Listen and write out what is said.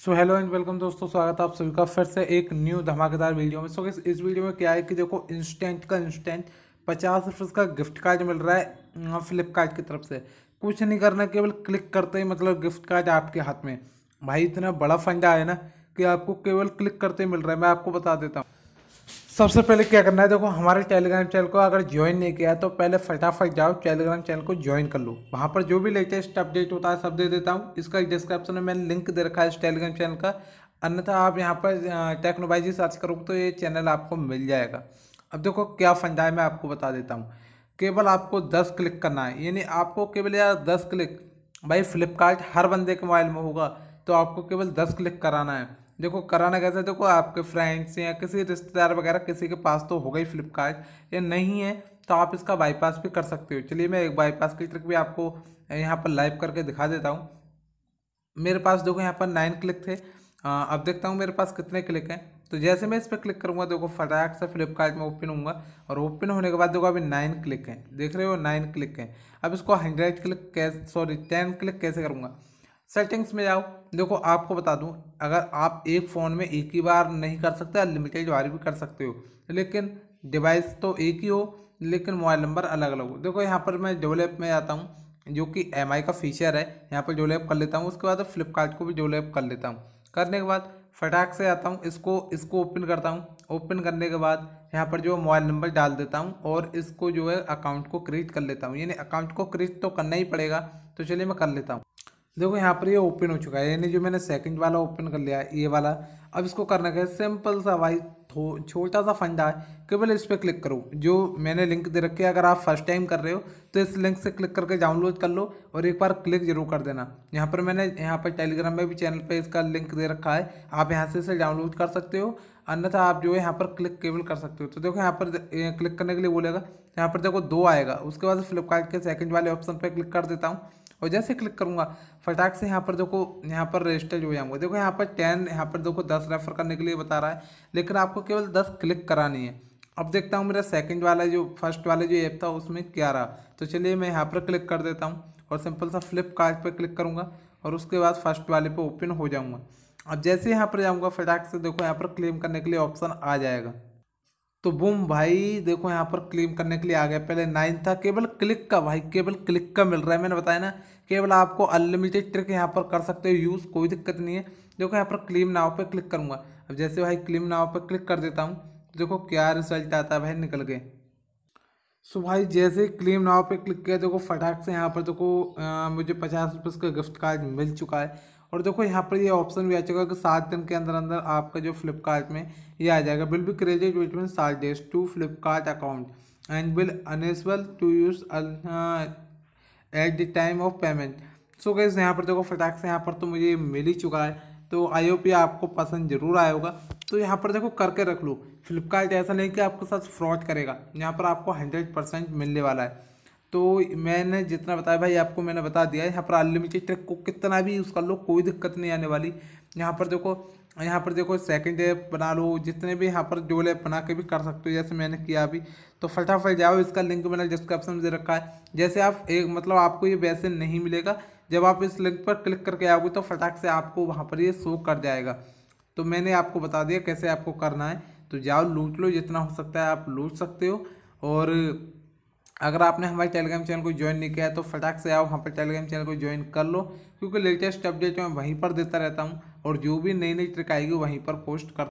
so hello and welcome दोस्तों स्वागत है आप सभी का फिर से एक न्यू धमाकेदार वीडियो में सो so, इस वीडियो में क्या है कि देखो इंस्टेंट का इंस्टेंट पचास रुपये का गिफ्ट कार्ड मिल रहा है फ्लिपकार्ट की तरफ से कुछ नहीं करना केवल क्लिक करते ही मतलब गिफ्ट कार्ड आपके हाथ में भाई इतना बड़ा फंडा है ना कि आपको केवल क्लिक करते ही मिल रहा है मैं आपको बता देता हूँ सबसे पहले क्या करना है देखो हमारे टेलीग्राम चैनल को अगर ज्वाइन नहीं किया तो पहले फटाफट जाओ टेलीग्राम चैनल को ज्वाइन कर लो वहाँ पर जो भी लेटेस्ट अपडेट होता है सब दे देता हूँ इसका डिस्क्रिप्शन में मैंने लिंक दे रखा है इस टेलीग्राम चैनल का अन्यथा आप यहाँ पर टेक्नोलॉजी सर्च करोगे तो ये चैनल आपको मिल जाएगा अब देखो क्या फंडा है मैं आपको बता देता हूँ केवल आपको दस क्लिक करना है यानी आपको केवल यार दस क्लिक भाई फ्लिपकार्ट हर बंदे के मोबाइल में होगा तो आपको केवल दस क्लिक कराना है देखो कराना कैसा देखो आपके फ्रेंड्स या किसी रिश्तेदार वगैरह किसी के पास तो होगा ही फ्लिपकार्ट या नहीं है तो आप इसका बाईपास भी कर सकते हो चलिए मैं एक बाईपास की ट्रिक भी आपको यहाँ पर लाइव करके दिखा देता हूँ मेरे पास देखो यहाँ पर नाइन क्लिक थे आ, अब देखता हूँ मेरे पास कितने क्लिक हैं तो जैसे मैं इस पर क्लिक करूँगा देखो फटाक से फ्लिपकार्ट में ओपन होऊंगा और ओपन होने के बाद देखो अभी नाइन क्लिक हैं देख रहे हो नाइन क्लिक हैं अब इसको हंड्रेड क्लिक कैसे सॉरी टेन क्लिक कैसे करूँगा सेटिंग्स में जाओ देखो आपको बता दूं अगर आप एक फ़ोन में एक ही बार नहीं कर सकते अनलिमिटेड बार भी कर सकते हो लेकिन डिवाइस तो एक ही हो लेकिन मोबाइल नंबर अलग अलग हो देखो यहाँ पर मैं डेवलप में जाता हूँ जो कि एम का फीचर है यहाँ पर डेवलप कर लेता हूँ उसके बाद फ्लिपकार्ट को भी डेवलप कर लेता हूँ करने के बाद फटाक से आता हूँ इसको इसको ओपन करता हूँ ओपन करने के बाद यहाँ पर जो मोबाइल नंबर डाल देता हूँ और इसको जो है अकाउंट को क्रिएट कर लेता हूँ यानी अकाउंट को क्रिएट तो करना ही पड़ेगा तो चलिए मैं कर लेता हूँ देखो यहाँ पर ये ओपन हो चुका है यानी जो मैंने सेकंड वाला ओपन कर लिया ये वाला अब इसको करना क्या सिंपल सा भाई छोटा सा फंडा है केवल इस पर क्लिक करो जो मैंने लिंक दे रखी है अगर आप फर्स्ट टाइम कर रहे हो तो इस लिंक से क्लिक करके डाउनलोड कर लो और एक बार क्लिक जरूर कर देना यहाँ पर मैंने यहाँ पर टेलीग्राम में भी चैनल पर इसका लिंक दे रखा है आप यहाँ से इसे डाउनलोड कर सकते हो अन्यथा आप जो है यहाँ पर क्लिक केवल कर सकते हो तो देखो यहाँ पर क्लिक करने के लिए बोलेगा यहाँ पर देखो दो आएगा उसके बाद फ्लिपकार्ट के सेकेंड वाले ऑप्शन पर क्लिक कर देता हूँ और जैसे क्लिक करूँगा फटाक से यहाँ पर देखो यहाँ पर रजिस्टर हो जाऊँगा देखो यहाँ पर टेन यहाँ पर देखो दस रेफर करने के लिए बता रहा है लेकिन आपको केवल दस क्लिक करानी है अब देखता हूँ मेरा सेकंड वाला जो फर्स्ट वाला जो ऐप था उसमें क्या रहा तो चलिए मैं यहाँ पर क्लिक कर देता हूँ और सिंपल सा फ्लिपकार्ट पर क्लिक करूँगा और उसके बाद फर्स्ट वाले पर ओपन हो जाऊँगा अब जैसे यहाँ पर जाऊँगा फटाक से देखो यहाँ पर क्लेम करने के लिए ऑप्शन आ जाएगा तो बूम भाई देखो यहाँ पर क्लेम करने के लिए आ गया पहले नाइन था केवल क्लिक का भाई केवल क्लिक का मिल रहा है मैंने बताया ना केवल आपको अनलिमिटेड ट्रिक यहाँ पर कर सकते हो यूज़ कोई दिक्कत नहीं है देखो यहाँ पर क्लीम नाव पर क्लिक करूँगा अब जैसे भाई क्लीम नाव पर क्लिक कर देता हूँ देखो क्या रिजल्ट आता है भाई निकल गए सो भाई जैसे ही क्लीम नाव पर क्लिक किया देखो फटाक से यहाँ पर देखो मुझे पचास रुपये का गिफ्ट कार्ड मिल चुका है और देखो यहाँ पर ये ऑप्शन भी आ चुका है कि सात दिन के अंदर अंदर आपका जो फ्लिपकार्ट में ये आ जाएगा बिल बी क्रेडिट बिटवीन सात days to Flipkart account and bill enable to use at the time of payment so guess यहाँ पर देखो फटाक से यहाँ पर तो मुझे मिल ही चुका है तो आई आपको पसंद जरूर आया होगा तो यहाँ पर देखो करके रख लो फ्लिपकार्ट ऐसा नहीं कि आपके साथ फ्रॉड करेगा यहाँ पर आपको हंड्रेड परसेंट मिलने वाला है तो मैंने जितना बताया भाई आपको मैंने बता दिया यहाँ पर अनलिमिटेड ट्रैक को कितना भी उसका कर लो कोई दिक्कत नहीं आने वाली यहाँ पर देखो यहाँ पर देखो सेकंड ऐप बना लो जितने भी यहाँ पर जो ऐप बना के भी कर सकते हो जैसे मैंने किया अभी तो फटाफट जाओ इसका लिंक मैंने डिस्क्रिप्शन में दे रखा है जैसे आप एक मतलब आपको ये वैसे नहीं मिलेगा जब आप इस लिंक पर क्लिक करके आओगे तो फटाक से आपको वहाँ पर ये शो कर जाएगा तो मैंने आपको बता दिया कैसे आपको करना है तो जाओ लूट लो जितना हो सकता है आप लूट सकते हो और अगर आपने हमारे टेलीग्राम चैनल को ज्वाइन नहीं किया है तो फटाक से वहाँ पर टेलीग्राम चैनल को ज्वाइन कर लो क्योंकि लेटेस्ट अपडेट मैं वहीं पर देता रहता हूँ और जो भी नई नई ट्रिक आएगी वहीं पर पोस्ट कर